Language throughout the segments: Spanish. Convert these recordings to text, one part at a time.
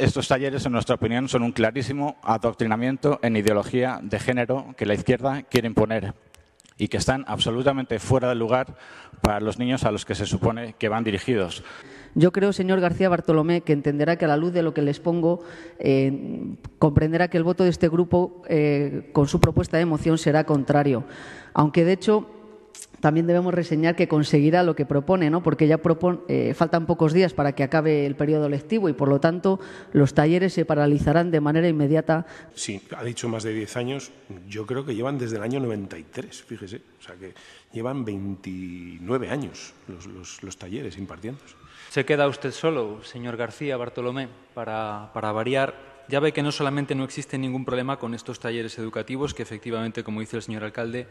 Estos talleres, en nuestra opinión, son un clarísimo adoctrinamiento en ideología de género que la izquierda quiere imponer y que están absolutamente fuera de lugar para los niños a los que se supone que van dirigidos. Yo creo, señor García Bartolomé, que entenderá que a la luz de lo que les pongo, eh, comprenderá que el voto de este grupo eh, con su propuesta de moción será contrario. Aunque, de hecho, también debemos reseñar que conseguirá lo que propone, ¿no? porque ya eh, faltan pocos días para que acabe el periodo lectivo y, por lo tanto, los talleres se paralizarán de manera inmediata. Sí, ha dicho más de 10 años, yo creo que llevan desde el año 93, fíjese, o sea que llevan 29 años los, talleres impartiendo. Se queda usted solo, señor García Bartolomé, para, para variar ya ve que no solamente no existe ningún problema con estos talleres educativos, que efectivamente, como dice el señor alcalde,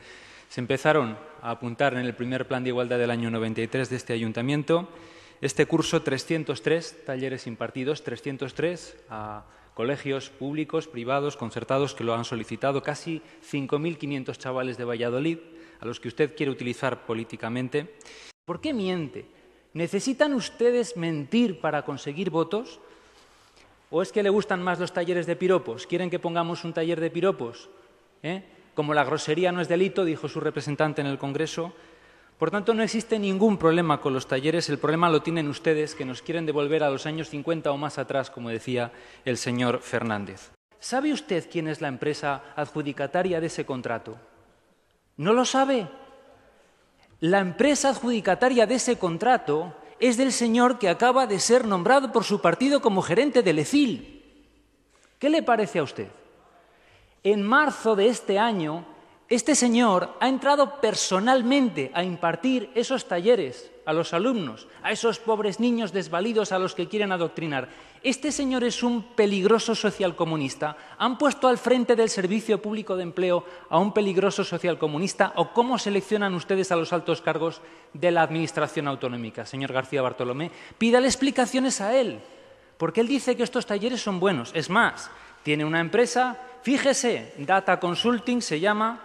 se empezaron a apuntar en el primer plan de igualdad del año 93 de este ayuntamiento. Este curso, 303 talleres impartidos, 303 a colegios públicos, privados, concertados que lo han solicitado, casi 5.500 chavales de Valladolid, a los que usted quiere utilizar políticamente. ¿Por qué miente? ¿Necesitan ustedes mentir para conseguir votos? ¿O es que le gustan más los talleres de piropos? ¿Quieren que pongamos un taller de piropos? ¿Eh? Como la grosería no es delito, dijo su representante en el Congreso. Por tanto, no existe ningún problema con los talleres, el problema lo tienen ustedes que nos quieren devolver a los años 50 o más atrás, como decía el señor Fernández. ¿Sabe usted quién es la empresa adjudicataria de ese contrato? ¿No lo sabe? La empresa adjudicataria de ese contrato es del señor que acaba de ser nombrado por su partido como gerente del ECIL. ¿Qué le parece a usted? En marzo de este año, este señor ha entrado personalmente a impartir esos talleres a los alumnos, a esos pobres niños desvalidos a los que quieren adoctrinar. Este señor es un peligroso socialcomunista. Han puesto al frente del Servicio Público de Empleo a un peligroso socialcomunista o cómo seleccionan ustedes a los altos cargos de la Administración Autonómica, señor García Bartolomé. Pídale explicaciones a él, porque él dice que estos talleres son buenos. Es más, tiene una empresa, fíjese, Data Consulting se llama,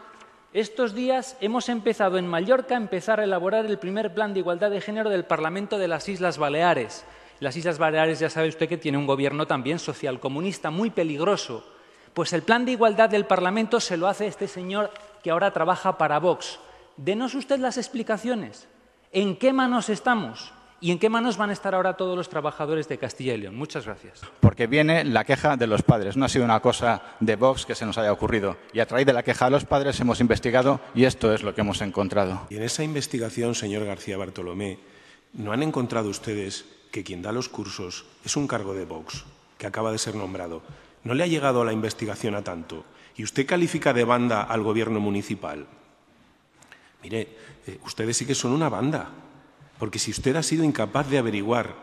estos días hemos empezado en Mallorca a empezar a elaborar el primer plan de igualdad de género del Parlamento de las Islas Baleares. Las Islas Baleares ya sabe usted que tiene un gobierno también socialcomunista muy peligroso. Pues el plan de igualdad del Parlamento se lo hace este señor que ahora trabaja para Vox. Denos usted las explicaciones. ¿En qué manos estamos? ¿Y en qué manos van a estar ahora todos los trabajadores de Castilla y León? Muchas gracias. Porque viene la queja de los padres. No ha sido una cosa de Vox que se nos haya ocurrido. Y a través de la queja de los padres hemos investigado y esto es lo que hemos encontrado. Y en esa investigación, señor García Bartolomé, ¿no han encontrado ustedes que quien da los cursos es un cargo de Vox, que acaba de ser nombrado? ¿No le ha llegado a la investigación a tanto? ¿Y usted califica de banda al gobierno municipal? Mire, eh, ustedes sí que son una banda. Porque si usted ha sido incapaz de averiguar,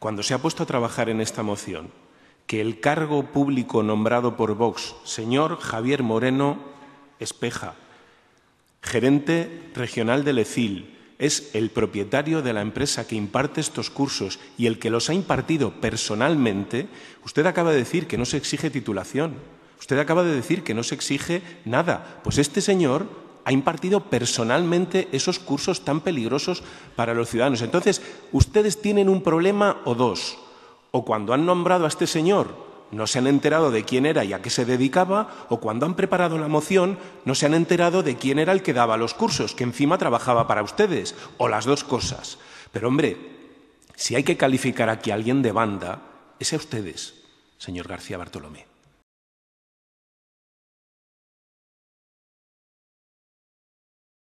cuando se ha puesto a trabajar en esta moción, que el cargo público nombrado por Vox, señor Javier Moreno Espeja, gerente regional del ECIL, es el propietario de la empresa que imparte estos cursos y el que los ha impartido personalmente, usted acaba de decir que no se exige titulación, usted acaba de decir que no se exige nada. Pues este señor ha impartido personalmente esos cursos tan peligrosos para los ciudadanos. Entonces, ustedes tienen un problema o dos. O cuando han nombrado a este señor no se han enterado de quién era y a qué se dedicaba, o cuando han preparado la moción no se han enterado de quién era el que daba los cursos, que encima trabajaba para ustedes, o las dos cosas. Pero hombre, si hay que calificar aquí a alguien de banda, es a ustedes, señor García Bartolomé.